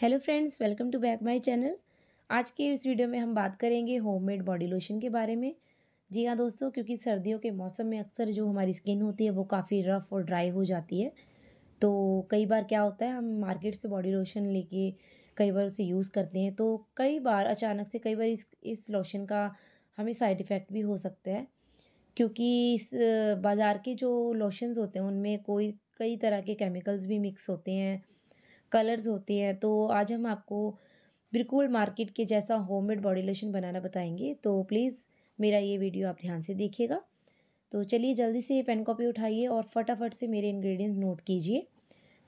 hello friends welcome to back my channel आज के इस वीडियो में हम बात करेंगे होममेड बॉडी लोशन के बारे में जी हाँ दोस्तों क्योंकि सर्दियों के मौसम में अक्सर जो हमारी स्किन होती है वो काफ़ी रफ़ और ड्राई हो जाती है तो कई बार क्या होता है हम मार्केट से बॉडी लोशन लेके कई बार उसे यूज़ करते हैं तो कई बार अचानक से कई बार इस इस लोशन का हमें साइड इफ़ेक्ट भी हो सकता है क्योंकि इस बाज़ार के जो लोशंस होते हैं उनमें कोई कई तरह के केमिकल्स भी मिक्स होते हैं कलर्स होते हैं तो आज हम आपको बिल्कुल मार्केट के जैसा होममेड बॉडी लोशन बनाना बताएंगे तो प्लीज़ मेरा ये वीडियो आप ध्यान से देखिएगा तो चलिए जल्दी से ये पेन कॉपी उठाइए और फटाफट से मेरे इंग्रेडिएंट्स नोट कीजिए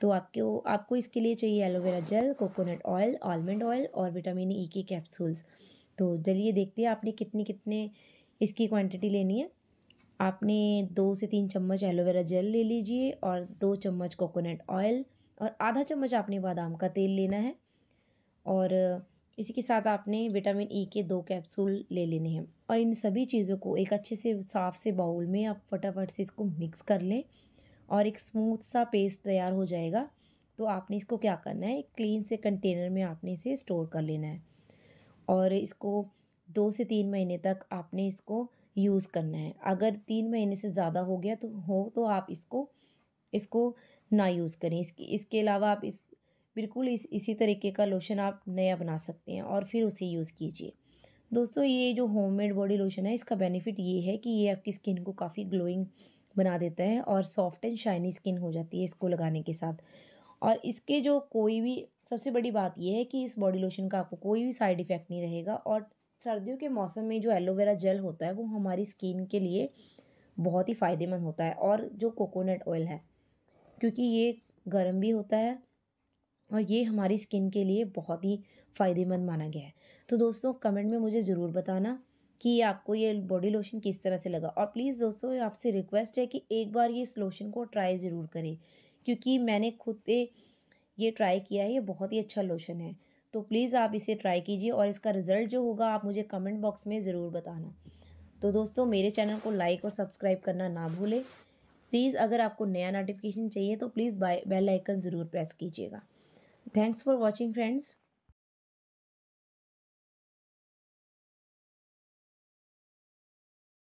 तो आपको आपको इसके लिए चाहिए aloe vera gel coconut oil almond oil और विटामिन ई के कैप्सूल्स तो चलिए देखते हैं आपने कितनी कितने इसकी क्वांटिटी लेनी है आपने दो से तीन चम्मच एलोवेरा जेल ले लीजिए और दो चम्मच कोकोनट ऑयल और आधा चम्मच आपने बादाम का तेल लेना है और इसी के साथ आपने विटामिन ई e के दो कैप्सूल ले लेने हैं और इन सभी चीज़ों को एक अच्छे से साफ से बाउल में आप फटाफट से इसको मिक्स कर लें और एक स्मूथ सा पेस्ट तैयार हो जाएगा तो आपने इसको क्या करना है एक क्लीन से कंटेनर में आपने इसे स्टोर कर लेना है और इसको दो से तीन महीने तक आपने इसको यूज़ करना है अगर तीन महीने से ज़्यादा हो गया तो हो तो आप इसको इसको ना यूज़ करें इसके इसके अलावा आप इस बिल्कुल इस इसी तरीके का लोशन आप नया बना सकते हैं और फिर उसे यूज़ कीजिए दोस्तों ये जो होममेड बॉडी लोशन है इसका बेनिफिट ये है कि ये आपकी स्किन को काफ़ी ग्लोइंग बना देता है और सॉफ्ट एंड शाइनी स्किन हो जाती है इसको लगाने के साथ और इसके जो कोई भी सबसे बड़ी बात यह है कि इस बॉडी लोशन का आपको कोई भी साइड इफ़ेक्ट नहीं रहेगा और सर्दियों के मौसम में जो एलोवेरा जेल होता है वो हमारी स्किन के लिए बहुत ही फ़ायदेमंद होता है और जो कोकोनट ऑयल है क्योंकि ये गर्म भी होता है और ये हमारी स्किन के लिए बहुत ही फ़ायदेमंद माना गया है तो दोस्तों कमेंट में मुझे ज़रूर बताना कि आपको ये बॉडी लोशन किस तरह से लगा और प्लीज़ दोस्तों आपसे रिक्वेस्ट है कि एक बार ये इस लोशन को ट्राई ज़रूर करें क्योंकि मैंने खुद पे ये ट्राई किया है ये बहुत ही अच्छा लोशन है तो प्लीज़ आप इसे ट्राई कीजिए और इसका रिज़ल्ट जो होगा आप मुझे कमेंट बॉक्स में ज़रूर बताना तो दोस्तों मेरे चैनल को लाइक और सब्सक्राइब करना ना भूलें प्लीज़ अगर आपको नया नोटिफिकेशन चाहिए तो प्लीज़ बेल आइकन ज़रूर प्रेस कीजिएगा थैंक्स फॉर वॉचिंग फ्रेंड्स